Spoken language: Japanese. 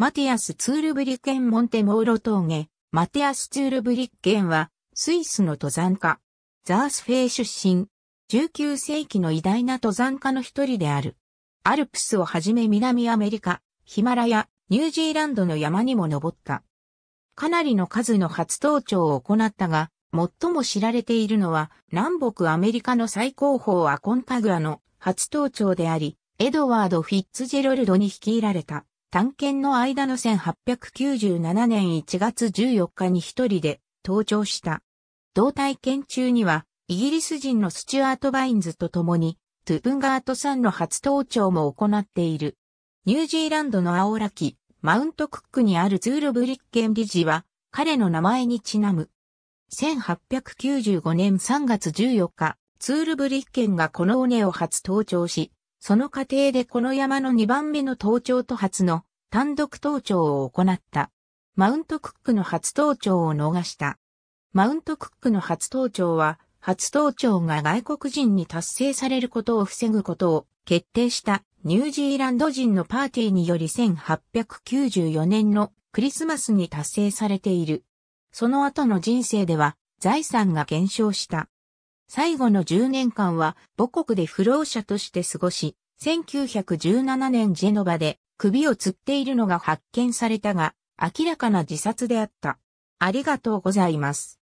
マティアス・ツールブリッケン・モンテモーロ峠。マティアス・ツールブリッケンは、スイスの登山家。ザースフェイ出身。19世紀の偉大な登山家の一人である。アルプスをはじめ南アメリカ、ヒマラヤ、ニュージーランドの山にも登った。かなりの数の初登頂を行ったが、最も知られているのは、南北アメリカの最高峰アコンカグアの初登頂であり、エドワード・フィッツジェロルドに率いられた探検の間の1897年1月14日に一人で登頂した。同体験中には、イギリス人のスチュアート・バインズと共に、トゥブンガート山の初登頂も行っている。ニュージーランドの青オラキ、マウントクックにあるツールブリッケン理事は、彼の名前にちなむ。1895年3月14日、ツールブリッケンがこの尾根を初登頂し、その過程でこの山の2番目の登頂と初の単独登頂を行った。マウントクックの初登頂を逃した。マウントクックの初登頂は、初登頂が外国人に達成されることを防ぐことを決定したニュージーランド人のパーティーにより1894年のクリスマスに達成されている。その後の人生では財産が減少した。最後の10年間は母国で不老者として過ごし、1917年ジェノバで首を吊っているのが発見されたが、明らかな自殺であった。ありがとうございます。